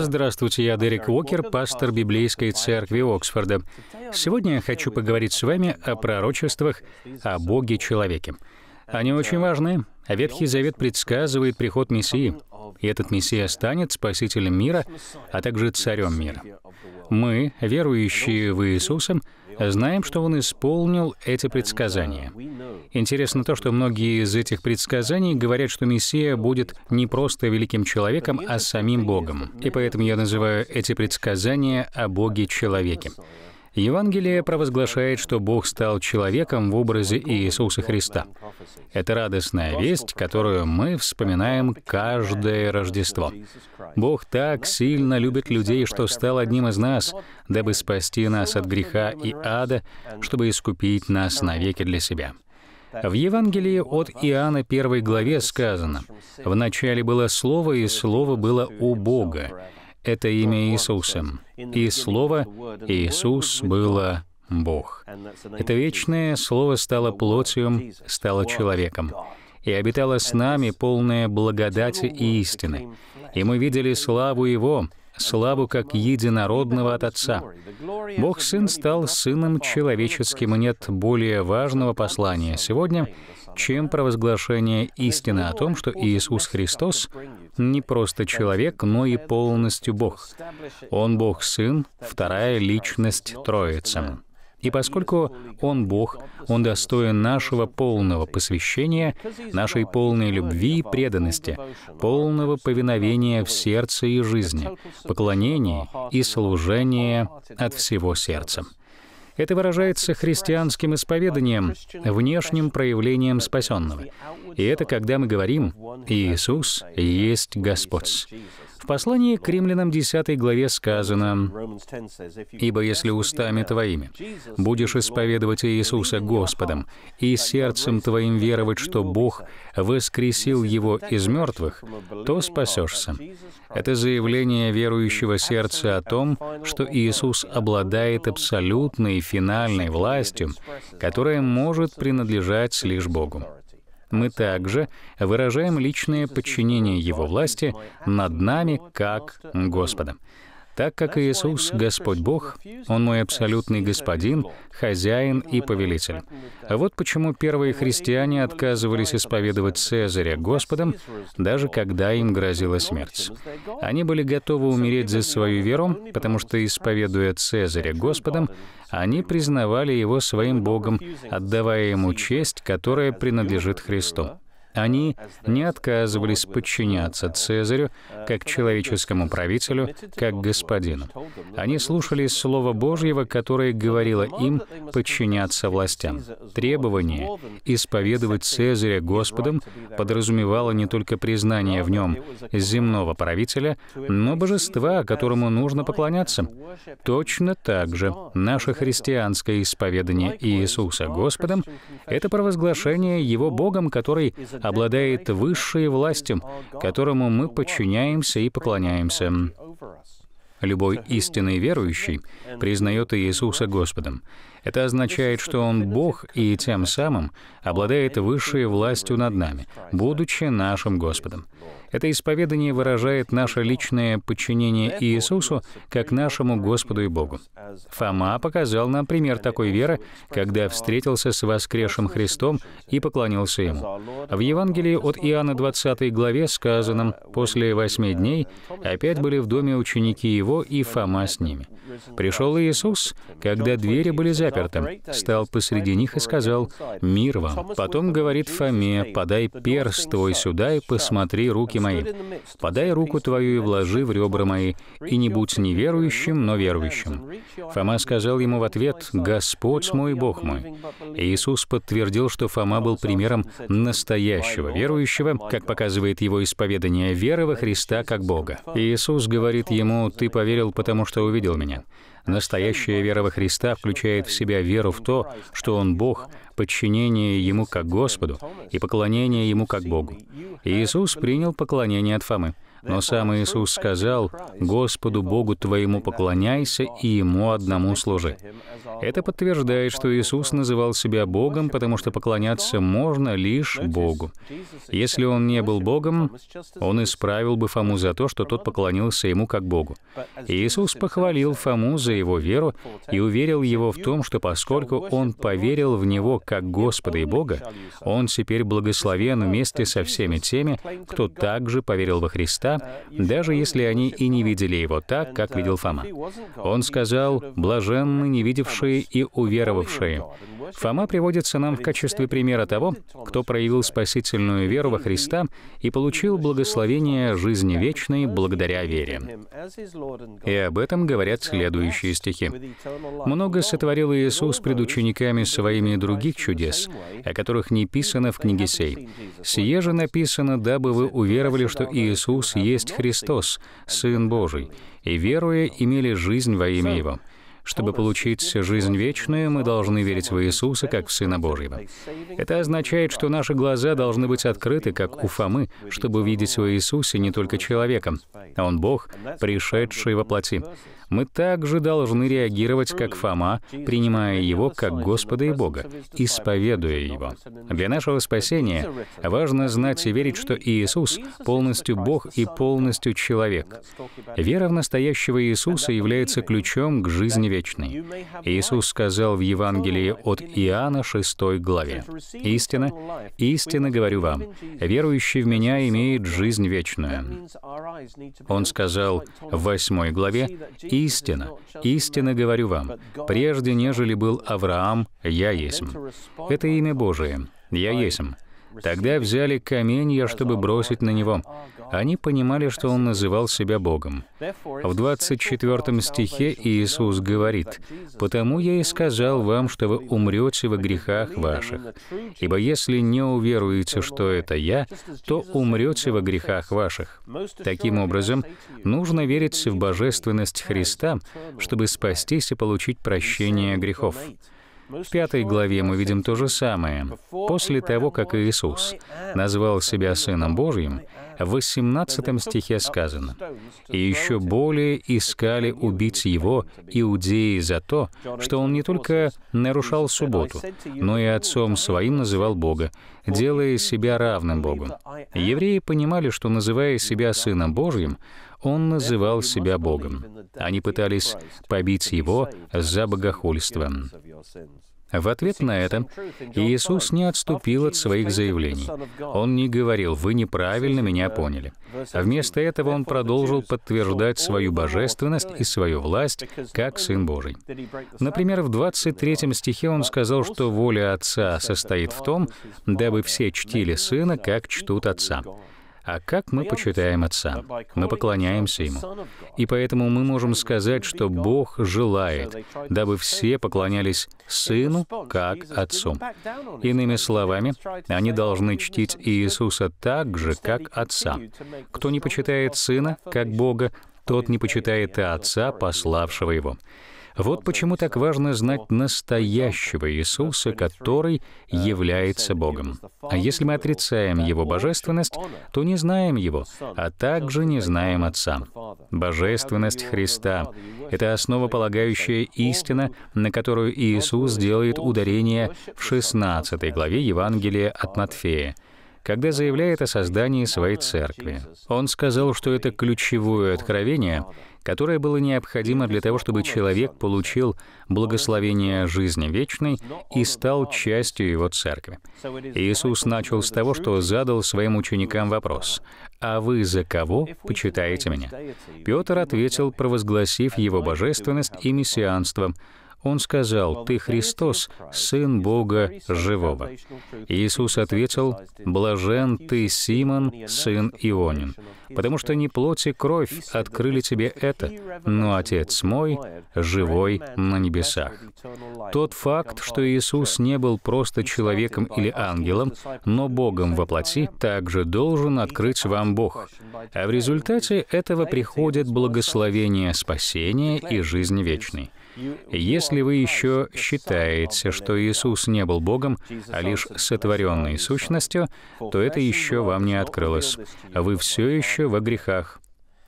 Здравствуйте, я Дерек Уокер, пастор Библейской церкви Оксфорда. Сегодня я хочу поговорить с вами о пророчествах о Боге-человеке. Они очень важны. Ветхий Завет предсказывает приход Мессии, и этот Мессия станет спасителем мира, а также царем мира. Мы, верующие в Иисуса, Э, знаем, что он исполнил эти предсказания. Интересно то, что многие из этих предсказаний говорят, что Мессия будет не просто великим человеком, а самим Богом. И поэтому я называю эти предсказания о Боге-человеке. Евангелие провозглашает, что Бог стал человеком в образе Иисуса Христа. Это радостная весть, которую мы вспоминаем каждое Рождество. Бог так сильно любит людей, что стал одним из нас, дабы спасти нас от греха и ада, чтобы искупить нас навеки для себя. В Евангелии от Иоанна 1 главе сказано, «В начале было Слово, и Слово было у Бога, это имя Иисусом, И Слово «Иисус» было Бог. Это вечное Слово стало плотью, стало человеком. И обитало с нами полное благодати и истины. И мы видели славу Его, славу как единородного от Отца. Бог Сын стал Сыном Человеческим, и нет более важного послания сегодня, чем провозглашение истины о том, что Иисус Христос не просто человек, но и полностью Бог. Он Бог-Сын, вторая личность Троицы. И поскольку Он Бог, Он достоин нашего полного посвящения, нашей полной любви и преданности, полного повиновения в сердце и жизни, поклонения и служения от всего сердца. Это выражается христианским исповеданием, внешним проявлением спасенного. И это когда мы говорим «Иисус есть Господь». В послании к римлянам 10 главе сказано, «Ибо если устами твоими будешь исповедовать Иисуса Господом и сердцем твоим веровать, что Бог воскресил Его из мертвых, то спасешься». Это заявление верующего сердца о том, что Иисус обладает абсолютной финальной властью, которая может принадлежать лишь Богу мы также выражаем личное подчинение Его власти над нами как Господом. Так как Иисус — Господь Бог, Он мой абсолютный Господин, Хозяин и Повелитель. А вот почему первые христиане отказывались исповедовать Цезаря Господом, даже когда им грозила смерть. Они были готовы умереть за свою веру, потому что, исповедуя Цезаря Господом, они признавали Его своим Богом, отдавая Ему честь, которая принадлежит Христу. Они не отказывались подчиняться Цезарю как человеческому правителю, как господину. Они слушались Слова Божьего, которое говорило им подчиняться властям. Требование исповедовать Цезаря Господом подразумевало не только признание в нем земного правителя, но божества, которому нужно поклоняться. Точно так же наше христианское исповедание Иисуса Господом — это провозглашение Его Богом, который обладает высшей властью, которому мы подчиняемся и поклоняемся. Любой истинный верующий признает Иисуса Господом. Это означает, что Он Бог и тем самым обладает высшей властью над нами, будучи нашим Господом. Это исповедание выражает наше личное подчинение Иисусу как нашему Господу и Богу. Фома показал нам пример такой веры, когда встретился с воскресшим Христом и поклонился Ему. В Евангелии от Иоанна 20 главе сказано, «После восьми дней опять были в доме ученики Его и Фома с ними. Пришел Иисус, когда двери были заперты, стал посреди них и сказал, «Мир вам». Потом говорит Фоме, «Подай перст твой сюда и посмотри руки руки мои. Подай руку твою и вложи в ребра мои, и не будь неверующим, но верующим». Фома сказал ему в ответ, «Господь мой, Бог мой». Иисус подтвердил, что Фома был примером настоящего верующего, как показывает его исповедание веры во Христа как Бога. Иисус говорит ему, «Ты поверил, потому что увидел меня». Настоящая вера во Христа включает в себя веру в то, что Он Бог, подчинение Ему как Господу и поклонение Ему как Богу. Иисус принял поклонение от Фомы. Но сам Иисус сказал, «Господу Богу твоему поклоняйся и Ему одному служи». Это подтверждает, что Иисус называл себя Богом, потому что поклоняться можно лишь Богу. Если Он не был Богом, Он исправил бы Фому за то, что тот поклонился Ему как Богу. Иисус похвалил Фому за его веру и уверил его в том, что поскольку он поверил в Него как Господа и Бога, он теперь благословен вместе со всеми теми, кто также поверил во Христа, даже если они и не видели его так, как видел Фома. Он сказал «блаженны не видевшие и уверовавшие». Фома приводится нам в качестве примера того, кто проявил спасительную веру во Христа и получил благословение жизни вечной благодаря вере. И об этом говорят следующие стихи. «Много сотворил Иисус пред учениками своими других чудес, о которых не писано в книге сей. Сие же написано, дабы вы уверовали, что Иисус есть Христос, Сын Божий, и веруя имели жизнь во имя Его. Чтобы получить жизнь вечную, мы должны верить в Иисуса как в Сына Божьего. Это означает, что наши глаза должны быть открыты, как у Фомы, чтобы видеть в Иисусе не только человеком, а Он Бог, пришедший во плоти мы также должны реагировать как Фома, принимая его как Господа и Бога, исповедуя его. Для нашего спасения важно знать и верить, что Иисус полностью Бог и полностью человек. Вера в настоящего Иисуса является ключом к жизни вечной. Иисус сказал в Евангелии от Иоанна 6 главе, «Истина, истинно говорю вам, верующий в Меня имеет жизнь вечную». Он сказал в 8 главе, «Истина, истинно говорю вам, прежде нежели был Авраам, я есмь». Это имя Божие, я есмь. Тогда взяли каменья, чтобы бросить на него. Они понимали, что он называл себя Богом. В 24 стихе Иисус говорит, «Потому я и сказал вам, что вы умрете во грехах ваших. Ибо если не уверуете, что это я, то умрете во грехах ваших». Таким образом, нужно верить в божественность Христа, чтобы спастись и получить прощение грехов. В пятой главе мы видим то же самое. После того, как Иисус назвал себя Сыном Божьим, в 18 стихе сказано, «И еще более искали убить его иудеи за то, что он не только нарушал субботу, но и отцом своим называл Бога, делая себя равным Богу». Евреи понимали, что, называя себя Сыном Божьим, он называл себя Богом. Они пытались побить его за богохульство. В ответ на это Иисус не отступил от своих заявлений. Он не говорил «Вы неправильно меня поняли». А вместо этого он продолжил подтверждать свою божественность и свою власть как Сын Божий. Например, в 23 стихе он сказал, что воля Отца состоит в том, дабы все чтили Сына, как чтут Отца. А как мы почитаем Отца? Мы поклоняемся Ему. И поэтому мы можем сказать, что Бог желает, дабы все поклонялись Сыну как Отцу. Иными словами, они должны чтить Иисуса так же, как Отца. Кто не почитает Сына как Бога, тот не почитает и Отца, пославшего Его. Вот почему так важно знать настоящего Иисуса, который является Богом. А если мы отрицаем Его божественность, то не знаем Его, а также не знаем Отца. Божественность Христа — это основополагающая истина, на которую Иисус делает ударение в 16 главе Евангелия от Матфея — когда заявляет о создании своей церкви. Он сказал, что это ключевое откровение, которое было необходимо для того, чтобы человек получил благословение жизни вечной и стал частью его церкви. Иисус начал с того, что задал своим ученикам вопрос, «А вы за кого почитаете меня?» Петр ответил, провозгласив его божественность и мессианство – он сказал, «Ты Христос, Сын Бога Живого». Иисус ответил, «Блажен ты, Симон, сын Ионин, потому что не плоть и кровь открыли тебе это, но Отец мой, живой на небесах». Тот факт, что Иисус не был просто человеком или ангелом, но Богом во плоти, также должен открыть вам Бог. А в результате этого приходит благословение спасения и жизнь вечной. Если если вы еще считаете, что Иисус не был Богом, а лишь сотворенной сущностью, то это еще вам не открылось. Вы все еще во грехах.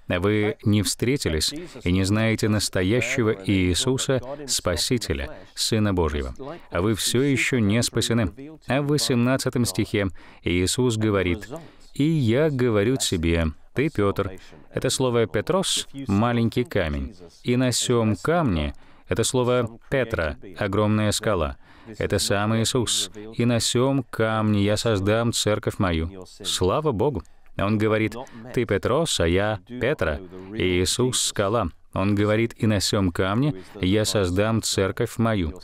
Вы не встретились и не знаете настоящего Иисуса, Спасителя, Сына Божьего. А вы все еще не спасены. А в 18 стихе Иисус говорит, «И я говорю тебе, ты, Петр». Это слово «петрос» — маленький камень. «И на сём камне это слово «петра» — огромная скала. Это сам Иисус. «И на сем камне я создам церковь мою». Слава Богу! Он говорит, «Ты Петрос, а я Петра, и Иисус — скала». Он говорит, «И на сём камне я создам церковь мою».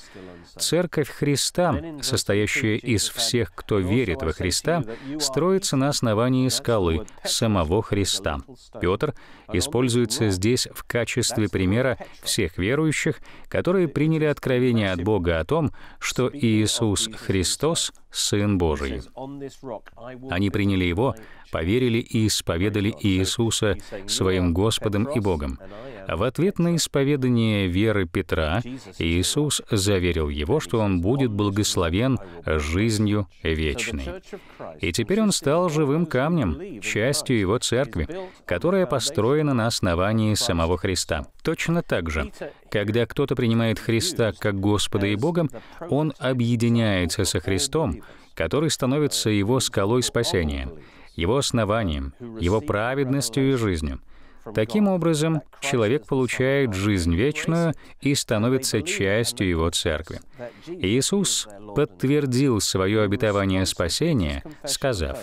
Церковь Христа, состоящая из всех, кто верит во Христа, строится на основании скалы, самого Христа. Петр используется здесь в качестве примера всех верующих, которые приняли откровение от Бога о том, что Иисус Христос — Сын Божий. Они приняли Его, поверили и исповедали Иисуса своим Господом и Богом. В ответ на исповедание веры Петра Иисус заверил его, что он будет благословен жизнью вечной. И теперь он стал живым камнем, частью его церкви, которая построена на основании самого Христа. Точно так же, когда кто-то принимает Христа как Господа и Бога, он объединяется со Христом, который становится его скалой спасения его основанием, его праведностью и жизнью. Таким образом, человек получает жизнь вечную и становится частью его церкви. Иисус подтвердил свое обетование спасения, сказав,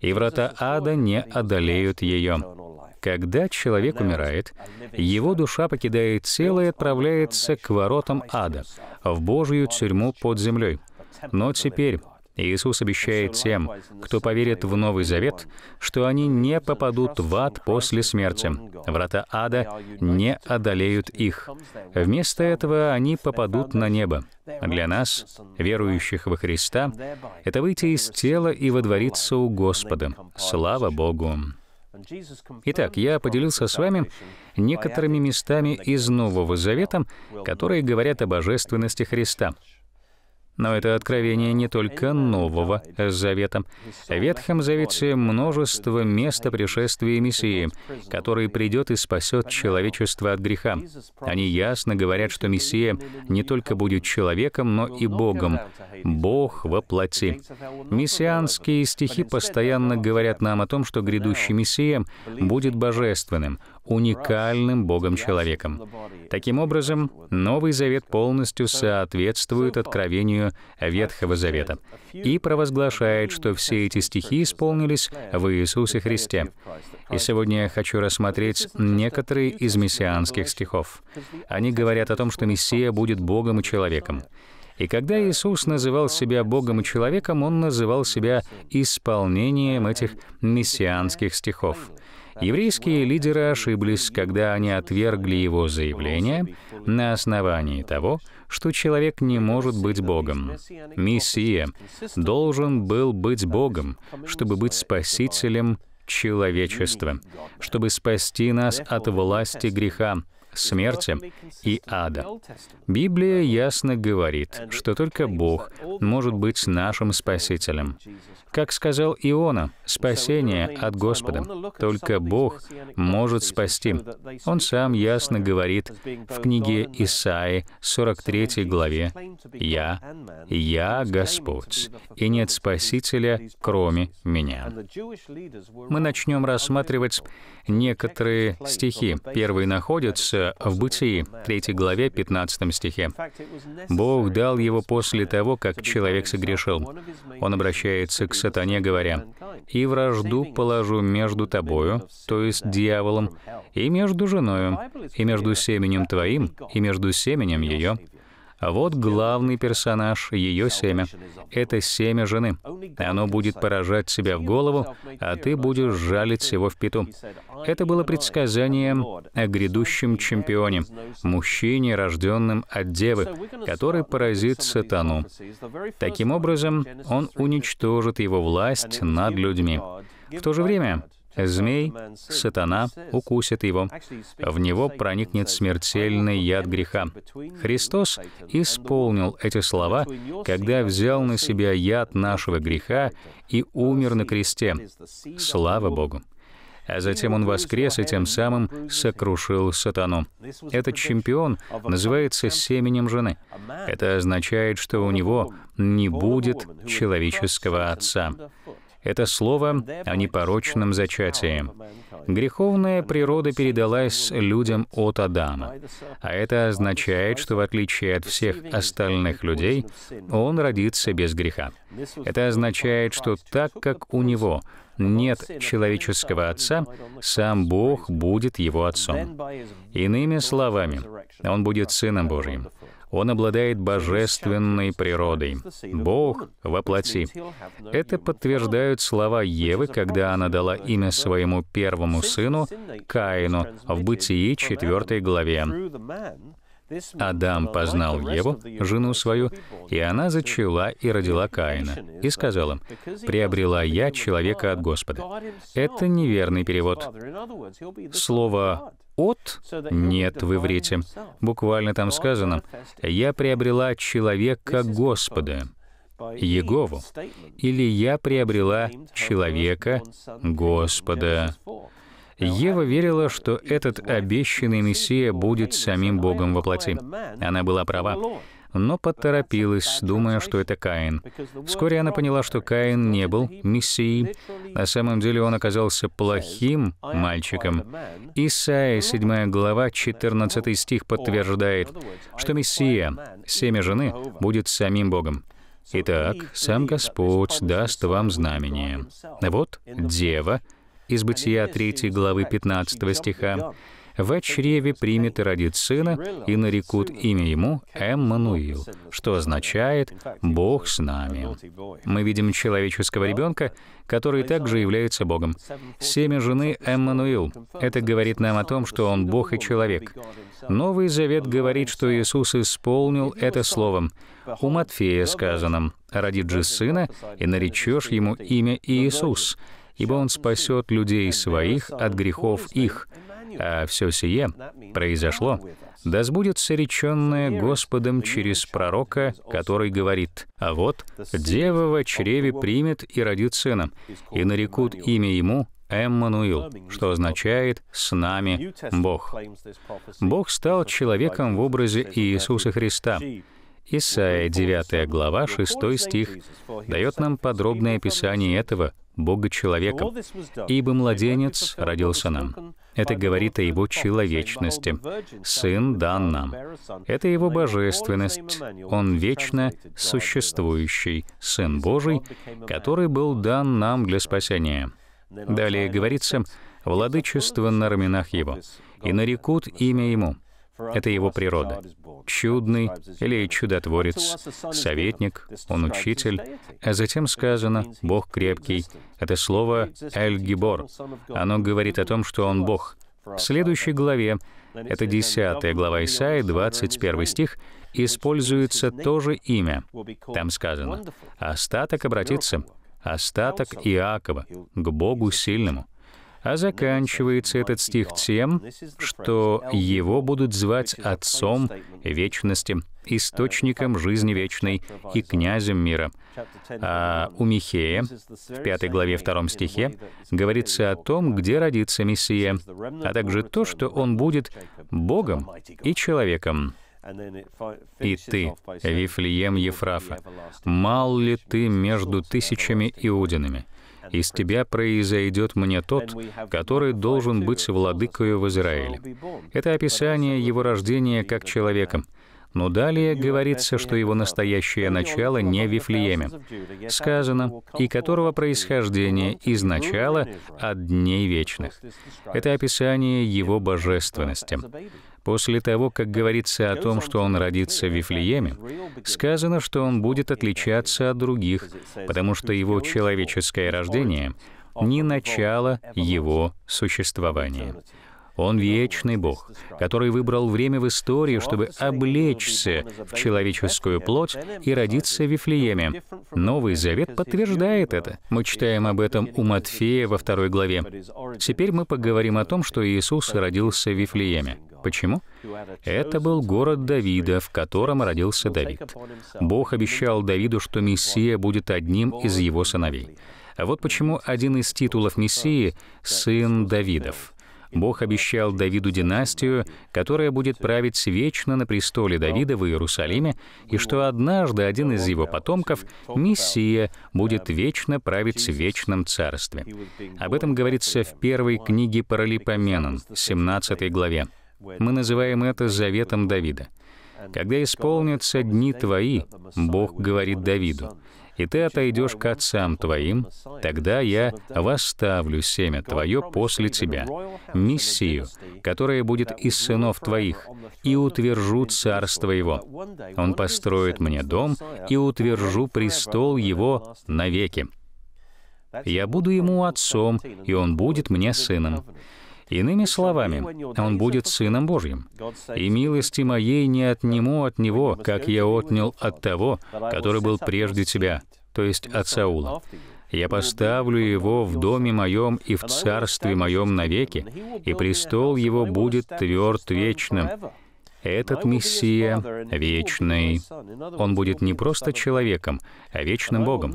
«И врата ада не одолеют ее». Когда человек умирает, его душа покидает тело и отправляется к воротам ада, в Божью тюрьму под землей. Но теперь Иисус обещает тем, кто поверит в Новый Завет, что они не попадут в ад после смерти. Врата ада не одолеют их. Вместо этого они попадут на небо. Для нас, верующих во Христа, это выйти из тела и водвориться у Господа. Слава Богу! Итак, я поделился с вами некоторыми местами из Нового Завета, которые говорят о божественности Христа. Но это откровение не только Нового Завета. В Ветхом Завете множество мест о пришествии Мессии, который придет и спасет человечество от греха. Они ясно говорят, что Мессия не только будет человеком, но и Богом. Бог во плоти. Мессианские стихи постоянно говорят нам о том, что грядущий Мессия будет божественным уникальным Богом-человеком. Таким образом, Новый Завет полностью соответствует откровению Ветхого Завета и провозглашает, что все эти стихи исполнились в Иисусе Христе. И сегодня я хочу рассмотреть некоторые из мессианских стихов. Они говорят о том, что Мессия будет Богом и человеком. И когда Иисус называл себя Богом и человеком, Он называл себя исполнением этих мессианских стихов. Еврейские лидеры ошиблись, когда они отвергли его заявление на основании того, что человек не может быть Богом. Мессия должен был быть Богом, чтобы быть спасителем человечества, чтобы спасти нас от власти греха, смерти и ада. Библия ясно говорит, что только Бог может быть нашим Спасителем. Как сказал Иона, спасение от Господа. Только Бог может спасти. Он сам ясно говорит в книге Исаи, 43 главе, «Я, я Господь, и нет Спасителя, кроме меня». Мы начнем рассматривать некоторые стихи. Первый находится в Бытии, 3 главе, 15 стихе. Бог дал его после того, как человек согрешил. Он обращается к сатане, говоря, «И вражду положу между тобою, то есть дьяволом, и между женою, и между семенем твоим, и между семенем ее, а вот главный персонаж, ее семя. Это семя жены. Оно будет поражать себя в голову, а ты будешь жалить его в пету. Это было предсказанием о грядущем чемпионе, мужчине, рожденном от девы, который поразит сатану. Таким образом, он уничтожит его власть над людьми. В то же время Змей, сатана, укусит его. В него проникнет смертельный яд греха. Христос исполнил эти слова, когда взял на себя яд нашего греха и умер на кресте. Слава Богу! а затем он воскрес и тем самым сокрушил сатану. Этот чемпион называется семенем жены. Это означает, что у него не будет человеческого отца. Это слово о непорочном зачатии. Греховная природа передалась людям от Адама, а это означает, что в отличие от всех остальных людей, он родится без греха. Это означает, что так как у него нет человеческого отца, сам Бог будет его отцом. Иными словами, он будет Сыном Божьим. Он обладает божественной природой. Бог воплоти. Это подтверждают слова Евы, когда она дала имя своему первому сыну Каину в Бытии 4 главе. Адам познал Еву, жену свою, и она зачала и родила Каина, и сказал им: «Приобрела я человека от Господа». Это неверный перевод. Слово от «нет» в иврите. Буквально там сказано «Я приобрела человека Господа». Егову, или «Я приобрела человека Господа». Ева верила, что этот обещанный Мессия будет самим Богом во плоти. Она была права но поторопилась, думая, что это Каин. Вскоре она поняла, что Каин не был мессией. На самом деле он оказался плохим мальчиком. Исаия, 7 глава, 14 стих подтверждает, что Мессия, семя жены, будет самим Богом. Итак, сам Господь даст вам знамение. Вот дева из Бытия 3 главы 15 стиха в чреве примет и родит сына, и нарекут имя ему Эммануил, что означает «Бог с нами». Мы видим человеческого ребенка, который также является Богом. Семя жены Эммануил. Это говорит нам о том, что он Бог и человек. Новый Завет говорит, что Иисус исполнил это словом. У Матфея сказано, «Родит же сына, и наречешь ему имя Иисус, ибо он спасет людей своих от грехов их». А все сие произошло, да сбудется реченное Господом через пророка, который говорит, «А вот дева во чреве примет и родит сына, и нарекут имя ему Эммануил, что означает «с нами Бог». Бог стал человеком в образе Иисуса Христа, Исаия 9 глава 6 стих дает нам подробное описание этого, Бога человеком, ибо младенец родился нам. Это говорит о его человечности. Сын дан нам. Это его божественность. Он вечно существующий Сын Божий, который был дан нам для спасения. Далее говорится, «Владычество на раменах его, и нарекут имя ему». Это его природа. Чудный или чудотворец, советник, он учитель. А затем сказано «Бог крепкий». Это слово «эль-гибор». Оно говорит о том, что он Бог. В следующей главе, это 10 глава Исаи, 21 стих, используется то же имя. Там сказано «Остаток обратится, остаток Иакова, к Богу сильному». А заканчивается этот стих тем, что его будут звать Отцом Вечности, источником жизни вечной и князем мира. А у Михея, в 5 главе 2 стихе, говорится о том, где родится Мессия, а также то, что он будет Богом и человеком. «И ты, Вифлеем Ефрафа, мал ли ты между тысячами иудинами? из тебя произойдет мне тот, который должен быть владыкою в Израиле». Это описание его рождения как человеком — но далее говорится, что его настоящее начало не в Вифлееме, сказано, и которого происхождение из начала от дней вечных. Это описание его божественности. После того, как говорится о том, что он родится в Вифлееме, сказано, что он будет отличаться от других, потому что его человеческое рождение — не начало его существования. Он вечный Бог, который выбрал время в истории, чтобы облечься в человеческую плоть и родиться в Вифлееме. Новый Завет подтверждает это. Мы читаем об этом у Матфея во второй главе. Теперь мы поговорим о том, что Иисус родился в Вифлееме. Почему? Это был город Давида, в котором родился Давид. Бог обещал Давиду, что Мессия будет одним из его сыновей. А вот почему один из титулов Мессии — «Сын Давидов». Бог обещал Давиду династию, которая будет править вечно на престоле Давида в Иерусалиме, и что однажды один из его потомков, Мессия, будет вечно править в вечном царстве. Об этом говорится в первой книге Паралипоменон, 17 главе. Мы называем это заветом Давида. «Когда исполнятся дни твои», — Бог говорит Давиду, и ты отойдешь к отцам твоим, тогда я восставлю семя твое после тебя, Мессию, которая будет из сынов твоих, и утвержу царство его. Он построит мне дом, и утвержу престол его навеки. Я буду ему отцом, и он будет мне сыном. Иными словами, он будет Сыном Божьим. «И милости моей не отниму от него, как я отнял от того, который был прежде тебя», то есть от Саула. «Я поставлю его в доме моем и в царстве моем навеки, и престол его будет тверд вечным, этот Мессия вечный. Он будет не просто человеком, а вечным Богом.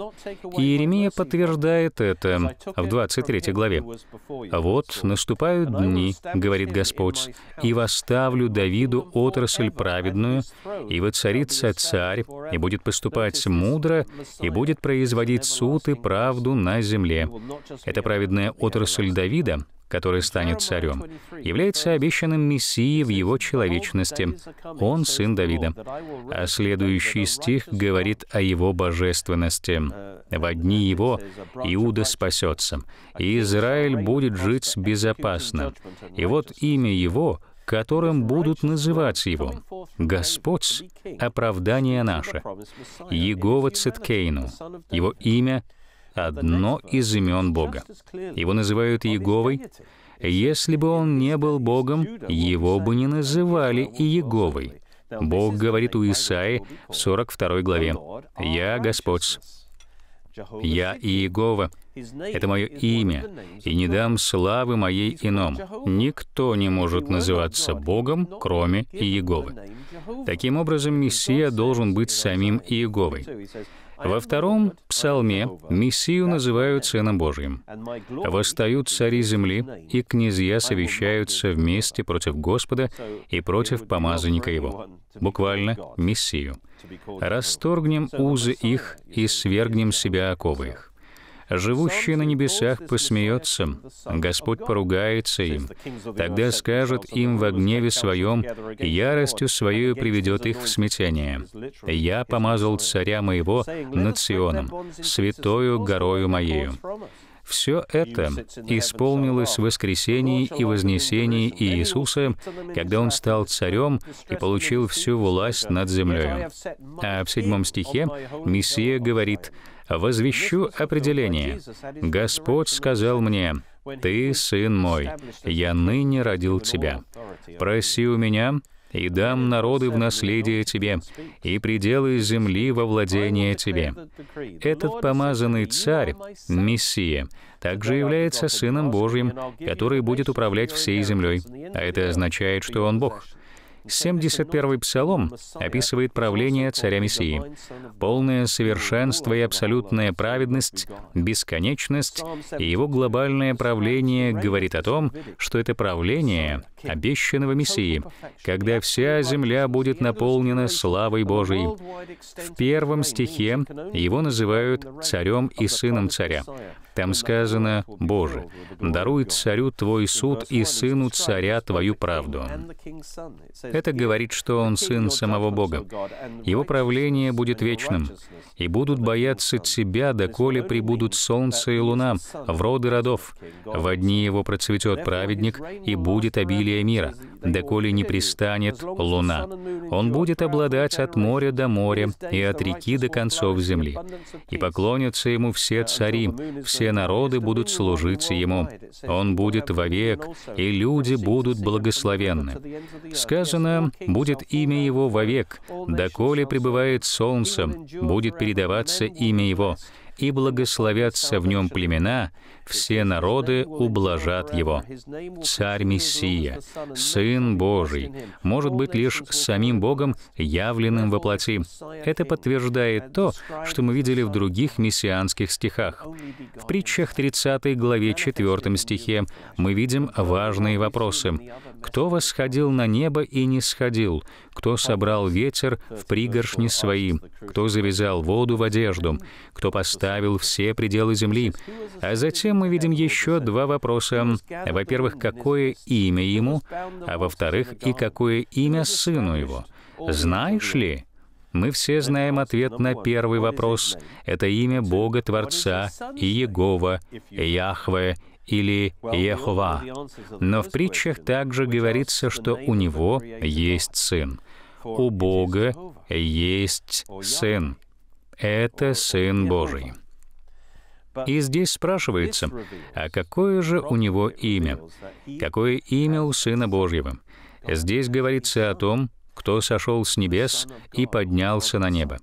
И Иеремия подтверждает это в 23 главе. «Вот наступают дни, — говорит Господь, — и восставлю Давиду отрасль праведную, и воцарится царь, и будет поступать мудро, и будет производить суд и правду на земле». Это праведная отрасль Давида — который станет царем, является обещанным Мессией в его человечности. Он сын Давида. А следующий стих говорит о его божественности. «Во дни его Иуда спасется, и Израиль будет жить безопасно. И вот имя его которым будут называть его. Господь — оправдание наше, Егова Циткейну. Его имя — одно из имен Бога. Его называют Иеговой. Если бы он не был Богом, его бы не называли Иеговой. Бог говорит у Исаи в 42 главе, «Я Господь, я Иегова, это мое имя, и не дам славы моей ином. Никто не может называться Богом, кроме Иеговы. Таким образом, Мессия должен быть самим Иеговой. Во втором псалме Мессию называют Сыном Божьим. «Восстают цари земли, и князья совещаются вместе против Господа и против помазанника Его». Буквально «Мессию». «Расторгнем узы их и свергнем себя оковы их» живущий на небесах посмеется, Господь поругается им. Тогда скажет им во гневе своем, яростью свою приведет их в смятение. Я помазал царя моего над Сионом, святою горою моею. Все это исполнилось в воскресении и вознесении Иисуса, когда Он стал царем и получил всю власть над землей. А в седьмом стихе Мессия говорит, возвещу определение. Господь сказал мне, «Ты сын мой, я ныне родил тебя. Проси у меня, и дам народы в наследие тебе, и пределы земли во владение тебе. Этот помазанный царь, Мессия, также является Сыном Божьим, который будет управлять всей землей, а это означает, что Он Бог. 71-й псалом описывает правление царя Мессии. Полное совершенство и абсолютная праведность, бесконечность и его глобальное правление говорит о том, что это правление обещанного Мессии, когда вся земля будет наполнена славой Божией. В первом стихе его называют царем и сыном царя. Там сказано, «Боже, даруй царю твой суд и сыну царя твою правду». Это говорит, что он сын самого Бога. Его правление будет вечным, и будут бояться тебя, доколе прибудут солнце и луна в роды родов. В одни его процветет праведник, и будет обилие мира доколе не пристанет луна. Он будет обладать от моря до моря и от реки до концов земли. И поклонятся ему все цари, все народы будут служиться ему. Он будет вовек, и люди будут благословенны. Сказано, будет имя его вовек, доколе пребывает солнце, будет передаваться имя его, и благословятся в нем племена, все народы ублажат его. Царь Мессия, Сын Божий, может быть лишь самим Богом, явленным во плоти. Это подтверждает то, что мы видели в других мессианских стихах. В притчах 30 главе 4 стихе мы видим важные вопросы. «Кто восходил на небо и не сходил? Кто собрал ветер в пригоршни свои? Кто завязал воду в одежду? Кто поставил все пределы земли? А затем мы видим еще два вопроса. Во-первых, какое имя ему, а во-вторых, и какое имя сыну его. Знаешь ли? Мы все знаем ответ на первый вопрос. Это имя Бога Творца, Иегова, Яхве или Ехова. Но в притчах также говорится, что у него есть сын. У Бога есть сын. Это Сын Божий. И здесь спрашивается, а какое же у него имя? Какое имя у Сына Божьего? Здесь говорится о том, кто сошел с небес и поднялся на небо.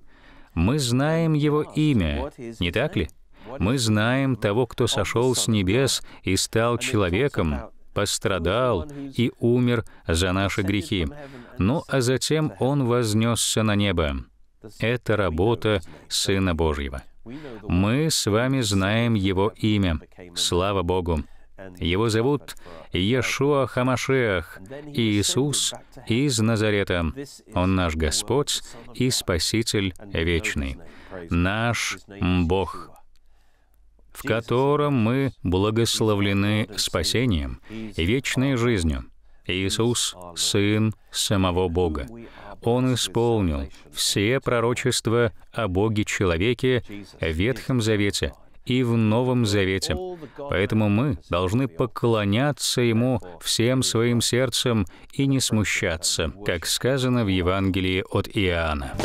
Мы знаем его имя, не так ли? Мы знаем того, кто сошел с небес и стал человеком, пострадал и умер за наши грехи. Ну а затем он вознесся на небо. Это работа Сына Божьего. Мы с вами знаем Его имя. Слава Богу! Его зовут Иешуа Хамашеах, Иисус из Назарета. Он наш Господь и Спаситель Вечный, наш Бог, в котором мы благословлены спасением и вечной жизнью. Иисус — Сын самого Бога. Он исполнил все пророчества о Боге-человеке в Ветхом Завете и в Новом Завете. Поэтому мы должны поклоняться Ему всем своим сердцем и не смущаться, как сказано в Евангелии от Иоанна.